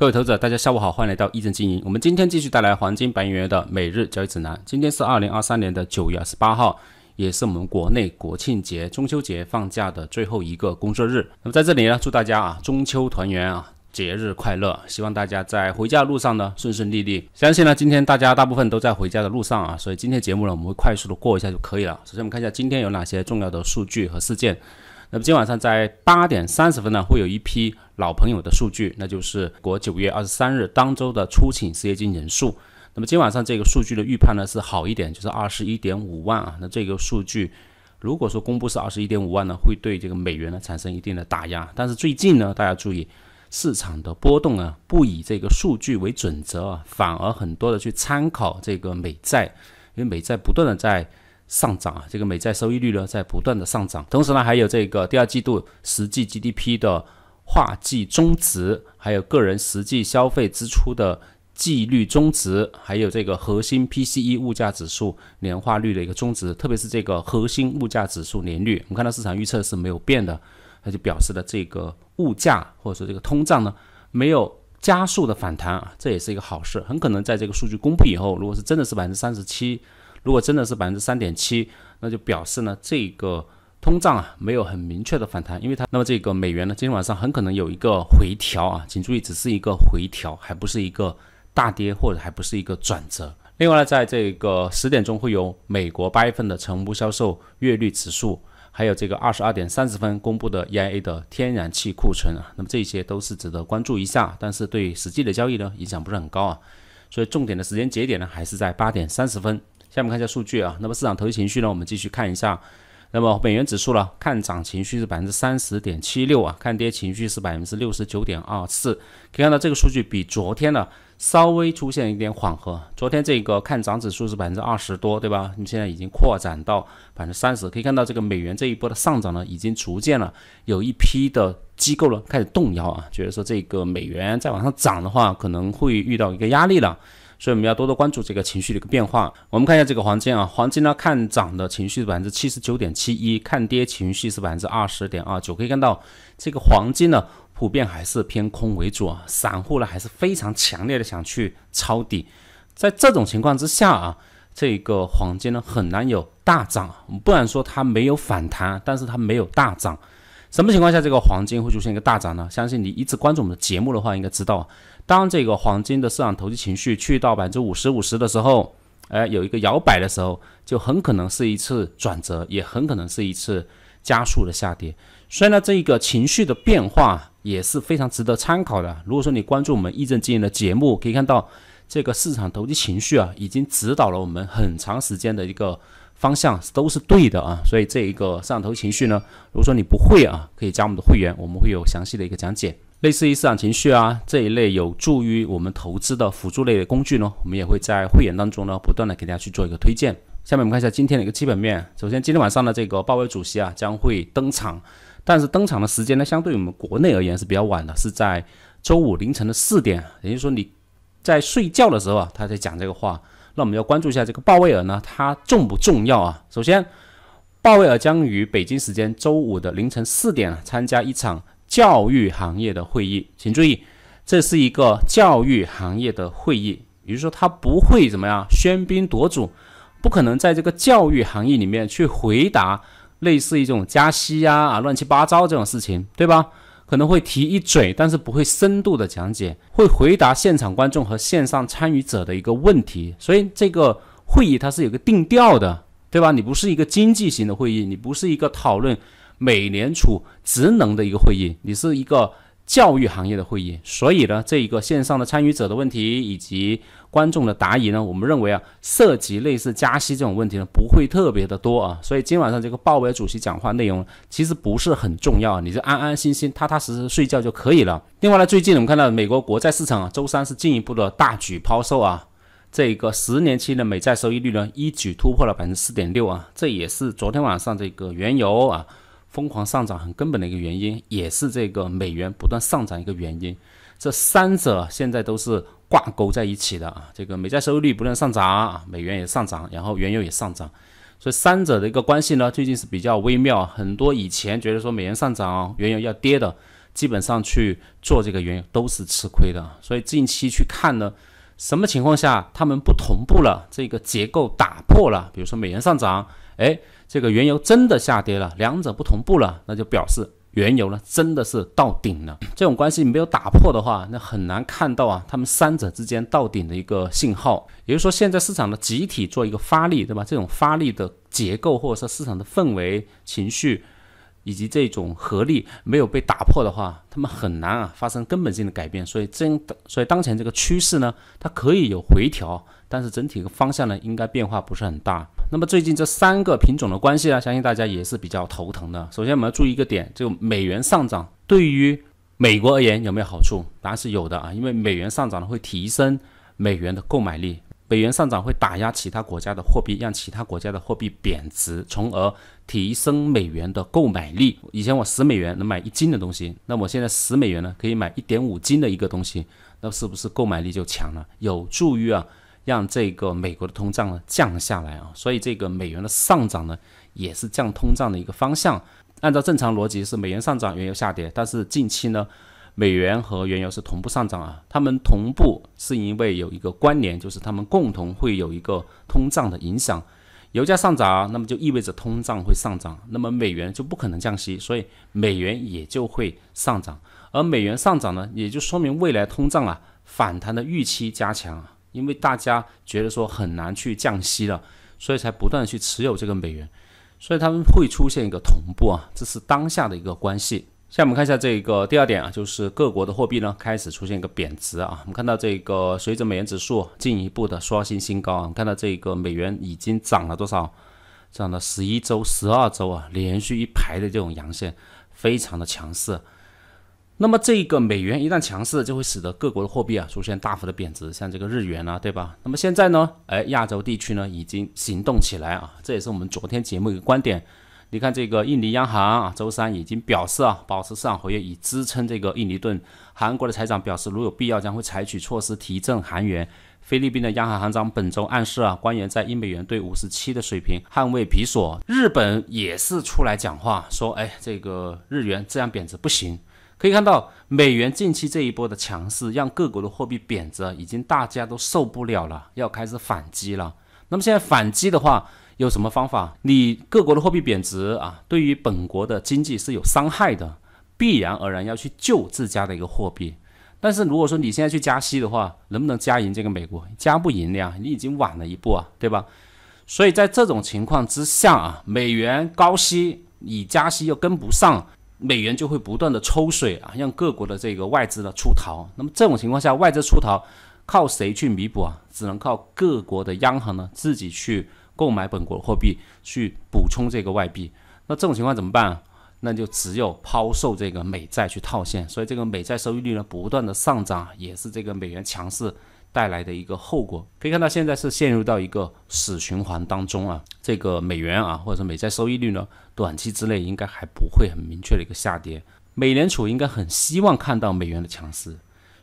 各位投资者，大家下午好，欢迎来到一正经营。我们今天继续带来黄金白银原油的每日交易指南。今天是二零二三年的九月二十八号，也是我们国内国庆节、中秋节放假的最后一个工作日。那么在这里呢，祝大家啊中秋团圆啊，节日快乐！希望大家在回家的路上呢顺顺利利。相信呢，今天大家大部分都在回家的路上啊，所以今天节目呢，我们会快速的过一下就可以了。首先我们看一下今天有哪些重要的数据和事件。那么今晚上在八点三十分呢，会有一批。老朋友的数据，那就是国九月二十三日当周的初请失业金人数。那么今晚上这个数据的预判呢是好一点，就是二十一点五万啊。那这个数据如果说公布是二十一点五万呢，会对这个美元呢产生一定的打压。但是最近呢，大家注意市场的波动啊，不以这个数据为准则啊，反而很多的去参考这个美债，因为美债不断的在上涨啊，这个美债收益率呢在不断的上涨。同时呢，还有这个第二季度实际 GDP 的。化季中值，还有个人实际消费支出的季率中值，还有这个核心 PCE 物价指数年化率的一个中值，特别是这个核心物价指数年率，我们看到市场预测是没有变的，那就表示了这个物价或者说这个通胀呢没有加速的反弹啊，这也是一个好事。很可能在这个数据公布以后，如果是真的是百分之三十七，如果真的是百分之三点七，那就表示呢这个。通胀啊，没有很明确的反弹，因为它那么这个美元呢，今天晚上很可能有一个回调啊，请注意，只是一个回调，还不是一个大跌，或者还不是一个转折。另外呢，在这个十点钟会有美国八月份的成屋销售月率指数，还有这个二十二点三十分公布的 EIA 的天然气库存啊，那么这些都是值得关注一下，但是对实际的交易呢影响不是很高啊，所以重点的时间节点呢还是在八点三十分。下面看一下数据啊，那么市场投资情绪呢，我们继续看一下。那么美元指数呢？看涨情绪是百分之三十点七六啊，看跌情绪是百分之六十九点二四。可以看到这个数据比昨天呢稍微出现一点缓和。昨天这个看涨指数是百分之二十多，对吧？你现在已经扩展到百分之三十。可以看到这个美元这一波的上涨呢，已经逐渐了有一批的机构呢开始动摇啊，觉得说这个美元再往上涨的话，可能会遇到一个压力了。所以我们要多多关注这个情绪的一个变化。我们看一下这个黄金啊，黄金呢看涨的情绪是百分之七十九点七一，看跌情绪是百分之二十点二九。可以看到，这个黄金呢普遍还是偏空为主啊，散户呢还是非常强烈的想去抄底。在这种情况之下啊，这个黄金呢很难有大涨，不然说它没有反弹，但是它没有大涨。什么情况下这个黄金会出现一个大涨呢？相信你一直关注我们的节目的话，应该知道。当这个黄金的市场投机情绪去到百分之五十五十的时候，哎，有一个摇摆的时候，就很可能是一次转折，也很可能是一次加速的下跌。所以呢，这一个情绪的变化也是非常值得参考的。如果说你关注我们易正经营的节目，可以看到这个市场投机情绪啊，已经指导了我们很长时间的一个方向都是对的啊。所以这一个市场投情绪呢，如果说你不会啊，可以加我们的会员，我们会有详细的一个讲解。类似于市场情绪啊这一类有助于我们投资的辅助类的工具呢，我们也会在会员当中呢不断的给大家去做一个推荐。下面我们看一下今天的一个基本面。首先，今天晚上的这个鲍威尔主席啊将会登场，但是登场的时间呢，相对于我们国内而言是比较晚的，是在周五凌晨的四点，也就是说你在睡觉的时候啊他在讲这个话。那我们要关注一下这个鲍威尔呢，他重不重要啊？首先，鲍威尔将于北京时间周五的凌晨四点参加一场。教育行业的会议，请注意，这是一个教育行业的会议，也就是说，他不会怎么样喧宾夺主，不可能在这个教育行业里面去回答类似一种加息呀、啊乱七八糟这种事情，对吧？可能会提一嘴，但是不会深度的讲解，会回答现场观众和线上参与者的一个问题，所以这个会议它是有个定调的，对吧？你不是一个经济型的会议，你不是一个讨论。美联储职能的一个会议，你是一个教育行业的会议，所以呢，这一个线上的参与者的问题以及观众的答疑呢，我们认为啊，涉及类似加息这种问题呢，不会特别的多啊。所以今晚上这个鲍威尔主席讲话内容其实不是很重要，你就安安心心、踏踏实实睡觉就可以了。另外呢，最近我们看到美国国债市场啊，周三是进一步的大举抛售啊，这个十年期的美债收益率呢，一举突破了百分之四点六啊，这也是昨天晚上这个原油啊。疯狂上涨很根本的一个原因，也是这个美元不断上涨一个原因，这三者现在都是挂钩在一起的啊。这个美债收益率不断上涨啊，美元也上涨，然后原油也上涨，所以三者的一个关系呢，最近是比较微妙。很多以前觉得说美元上涨，原油要跌的，基本上去做这个原油都是吃亏的。所以近期去看呢，什么情况下他们不同步了，这个结构打破了，比如说美元上涨，哎。这个原油真的下跌了，两者不同步了，那就表示原油呢真的是到顶了。这种关系没有打破的话，那很难看到啊，他们三者之间到顶的一个信号。也就是说，现在市场的集体做一个发力，对吧？这种发力的结构或者说市场的氛围、情绪以及这种合力没有被打破的话，他们很难啊发生根本性的改变。所以真，所以当前这个趋势呢，它可以有回调。但是整体的方向呢，应该变化不是很大。那么最近这三个品种的关系呢，相信大家也是比较头疼的。首先，我们要注意一个点，就美元上涨对于美国而言有没有好处？答案是有的啊，因为美元上涨呢会提升美元的购买力，美元上涨会打压其他国家的货币，让其他国家的货币贬值，从而提升美元的购买力。以前我十美元能买一斤的东西，那我现在十美元呢可以买一点五斤的一个东西，那是不是购买力就强了？有助于啊。让这个美国的通胀呢降下来啊，所以这个美元的上涨呢也是降通胀的一个方向。按照正常逻辑是美元上涨，原油下跌。但是近期呢，美元和原油是同步上涨啊。他们同步是因为有一个关联，就是他们共同会有一个通胀的影响。油价上涨，那么就意味着通胀会上涨，那么美元就不可能降息，所以美元也就会上涨。而美元上涨呢，也就说明未来通胀啊反弹的预期加强啊。因为大家觉得说很难去降息了，所以才不断去持有这个美元，所以他们会出现一个同步啊，这是当下的一个关系。下面我们看一下这个第二点啊，就是各国的货币呢开始出现一个贬值啊。我们看到这个随着美元指数进一步的刷新新高啊，看到这个美元已经涨了多少？涨了十一周、十二周啊，连续一排的这种阳线，非常的强势。那么这个美元一旦强势，就会使得各国的货币啊出现大幅的贬值，像这个日元啊，对吧？那么现在呢，哎，亚洲地区呢已经行动起来啊，这也是我们昨天节目一个观点。你看这个印尼央行啊，周三已经表示啊，保持市场活跃以支撑这个印尼盾。韩国的财长表示，如有必要将会采取措施提振韩元。菲律宾的央行行长本周暗示啊，官员在印美元兑五十七的水平捍卫比索。日本也是出来讲话说，哎，这个日元这样贬值不行。可以看到，美元近期这一波的强势，让各国的货币贬值已经大家都受不了了，要开始反击了。那么现在反击的话，有什么方法？你各国的货币贬值啊，对于本国的经济是有伤害的，必然而然要去救自家的一个货币。但是如果说你现在去加息的话，能不能加赢这个美国？加不赢的呀，你已经晚了一步啊，对吧？所以在这种情况之下啊，美元高息，你加息又跟不上。美元就会不断的抽水啊，让各国的这个外资呢出逃。那么这种情况下，外资出逃靠谁去弥补啊？只能靠各国的央行呢自己去购买本国货币，去补充这个外币。那这种情况怎么办？那就只有抛售这个美债去套现。所以这个美债收益率呢不断的上涨，也是这个美元强势。带来的一个后果，可以看到现在是陷入到一个死循环当中啊。这个美元啊，或者说美债收益率呢，短期之内应该还不会很明确的一个下跌。美联储应该很希望看到美元的强势，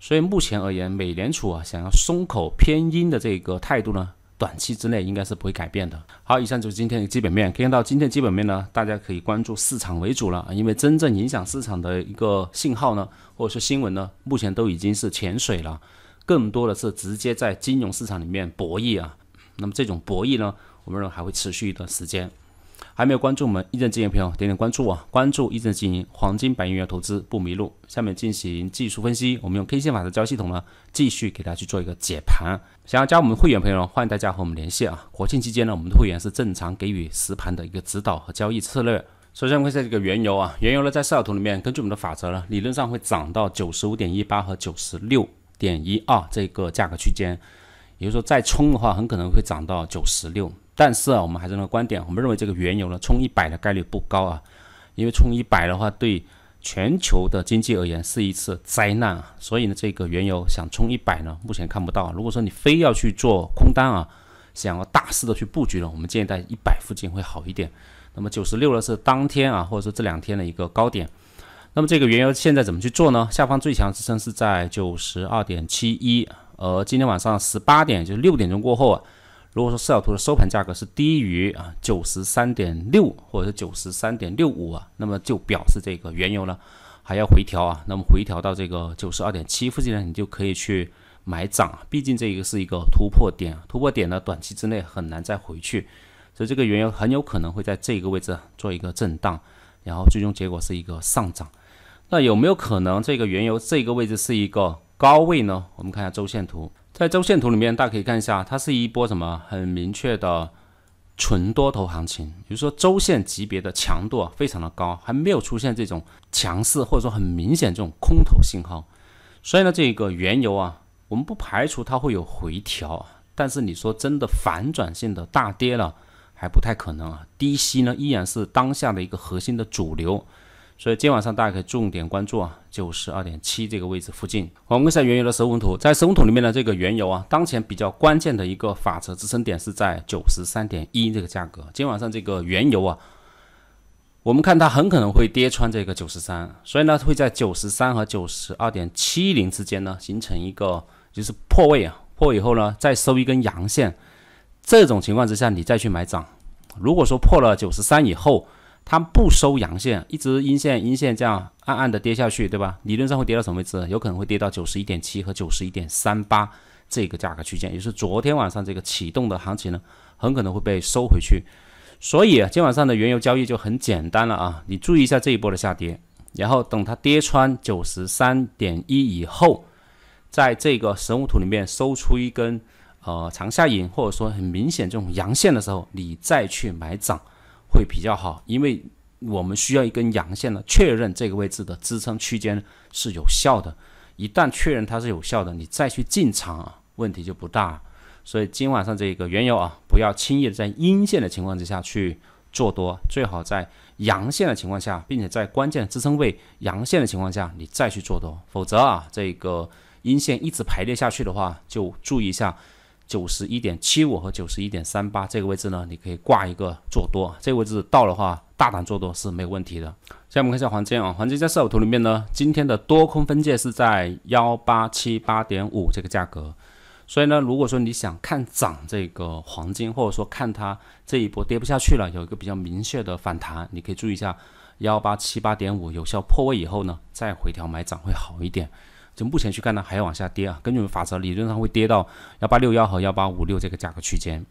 所以目前而言，美联储啊想要松口偏鹰的这个态度呢，短期之内应该是不会改变的。好，以上就是今天的基本面。可以看到，今天基本面呢，大家可以关注市场为主了啊，因为真正影响市场的一个信号呢，或者是新闻呢，目前都已经是潜水了。更多的是直接在金融市场里面博弈啊，那么这种博弈呢，我们认为还会持续一段时间。还没有关注我们一正经营的朋友，点点关注啊，关注一正经营，黄金、白银、原油投资不迷路。下面进行技术分析，我们用 K 线法则教系统呢，继续给大家去做一个解盘。想要加我们会员朋友，欢迎大家和我们联系啊。国庆期间呢，我们的会员是正常给予实盘的一个指导和交易策略。首先看这个原油啊，原油呢在色图里面，根据我们的法则呢，理论上会涨到九十五点一八和九十六。点一二这个价格区间，也就是说再冲的话，很可能会涨到九十六。但是啊，我们还是那个观点，我们认为这个原油呢，冲一百的概率不高啊，因为冲一百的话，对全球的经济而言是一次灾难。啊，所以呢，这个原油想冲一百呢，目前看不到。如果说你非要去做空单啊，想要大肆的去布局呢，我们建议在一百附近会好一点。那么九十六呢，是当天啊，或者说这两天的一个高点。那么这个原油现在怎么去做呢？下方最强支撑是在九十二点七一，而今天晚上十八点，就是六点钟过后啊，如果说四小图的收盘价格是低于啊九十三点六或者是九十三点六五啊，那么就表示这个原油呢还要回调啊。那么回调到这个九十二点七附近呢，你就可以去买涨，毕竟这一个是一个突破点，突破点呢短期之内很难再回去，所以这个原油很有可能会在这个位置做一个震荡，然后最终结果是一个上涨。那有没有可能这个原油这个位置是一个高位呢？我们看一下周线图，在周线图里面，大家可以看一下，它是一波什么很明确的纯多头行情。比如说周线级别的强度啊非常的高，还没有出现这种强势或者说很明显这种空头信号。所以呢，这个原油啊，我们不排除它会有回调，但是你说真的反转性的大跌了还不太可能啊。低吸呢依然是当下的一个核心的主流。所以今晚上大家可以重点关注啊，九十二点七这个位置附近。我们看一下原油的时温图，在时温图里面的这个原油啊，当前比较关键的一个法则支撑点是在九十三点一这个价格。今晚上这个原油啊，我们看它很可能会跌穿这个九十三，所以呢会在九十三和九十二点七零之间呢形成一个就是破位啊，破位以后呢再收一根阳线，这种情况之下你再去买涨。如果说破了九十三以后，它不收阳线，一直阴线阴线这样暗暗的跌下去，对吧？理论上会跌到什么位置？有可能会跌到九十一点七和九十一点三八这个价格区间，也是昨天晚上这个启动的行情呢，很可能会被收回去。所以今晚上的原油交易就很简单了啊，你注意一下这一波的下跌，然后等它跌穿九十三点一以后，在这个神物图里面收出一根呃长下影或者说很明显这种阳线的时候，你再去买涨。会比较好，因为我们需要一根阳线呢，确认这个位置的支撑区间是有效的。一旦确认它是有效的，你再去进场啊，问题就不大。所以今晚上这个原油啊，不要轻易的在阴线的情况之下去做多，最好在阳线的情况下，并且在关键支撑位阳线的情况下，你再去做多。否则啊，这个阴线一直排列下去的话，就注意一下。九十一点七五和九十一点三八这个位置呢，你可以挂一个做多，这个位置到的话，大胆做多是没有问题的。下面我们看一下黄金啊，黄金在色 K 图里面呢，今天的多空分界是在幺八七八点五这个价格，所以呢，如果说你想看涨这个黄金，或者说看它这一波跌不下去了，有一个比较明确的反弹，你可以注意一下幺八七八点五有效破位以后呢，再回调买涨会好一点。就目前去看呢，还要往下跌啊，根据我们法则理论上会跌到幺八六幺和幺八五六这个价格区间。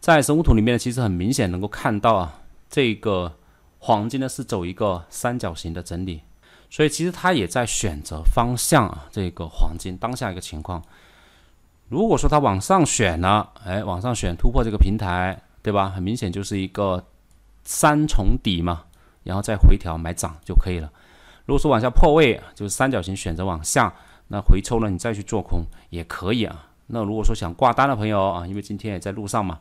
在神物图里面呢，其实很明显能够看到啊，这个黄金呢是走一个三角形的整理，所以其实它也在选择方向啊。这个黄金当下一个情况，如果说它往上选呢，哎，往上选突破这个平台，对吧？很明显就是一个三重底嘛，然后再回调买涨就可以了。如果说往下破位，就是三角形选择往下。那回抽呢？你再去做空也可以啊。那如果说想挂单的朋友啊，因为今天也在路上嘛，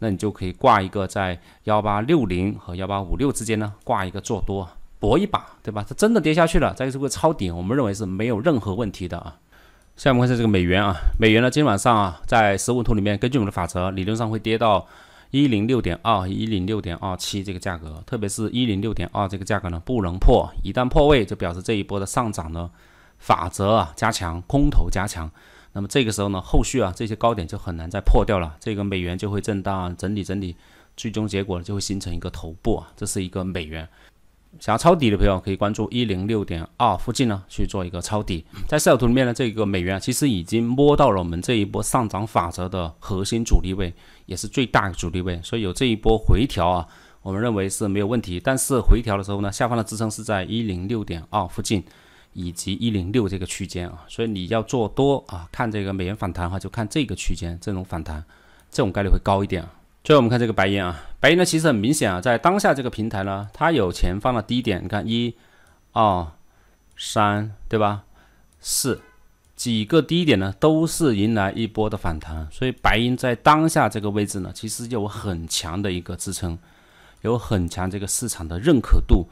那你就可以挂一个在幺八六零和幺八五六之间呢，挂一个做多，搏一把，对吧？它真的跌下去了，再是个抄底，我们认为是没有任何问题的啊。下面我们看这个美元啊，美元呢今天晚上啊，在十五图里面，根据我们的法则，理论上会跌到一零六点二、一零六点二七这个价格，特别是一零六点二这个价格呢不能破，一旦破位就表示这一波的上涨呢。法则啊，加强空头加强，那么这个时候呢，后续啊这些高点就很难再破掉了，这个美元就会震荡整理整理，最终结果就会形成一个头部啊，这是一个美元。想要抄底的朋友可以关注一零六点二附近呢去做一个抄底。在小图里面呢，这个美元其实已经摸到了我们这一波上涨法则的核心阻力位，也是最大阻力位，所以有这一波回调啊，我们认为是没有问题。但是回调的时候呢，下方的支撑是在一零六点二附近。以及一零六这个区间啊，所以你要做多啊，看这个美元反弹哈，就看这个区间，这种反弹，这种概率会高一点。啊。最后我们看这个白银啊，白银呢其实很明显啊，在当下这个平台呢，它有前方的低点，你看一二三对吧？四几个低点呢，都是迎来一波的反弹，所以白银在当下这个位置呢，其实有很强的一个支撑，有很强这个市场的认可度。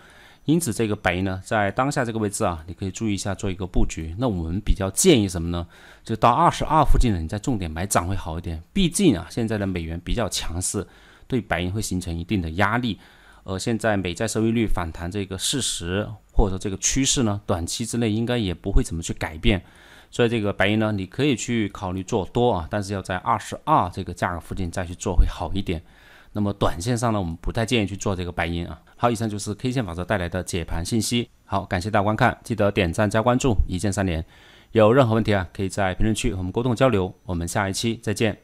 因此，这个白银呢，在当下这个位置啊，你可以注意一下做一个布局。那我们比较建议什么呢？就到二十二附近呢，你再重点买涨会好一点。毕竟啊，现在的美元比较强势，对白银会形成一定的压力。而现在美债收益率反弹这个事实或者说这个趋势呢，短期之内应该也不会怎么去改变。所以这个白银呢，你可以去考虑做多啊，但是要在二十二这个价格附近再去做会好一点。那么短线上呢，我们不太建议去做这个白银啊。好，以上就是 K 线法则带来的解盘信息。好，感谢大家观看，记得点赞加关注，一键三连。有任何问题啊，可以在评论区和我们沟通交流。我们下一期再见。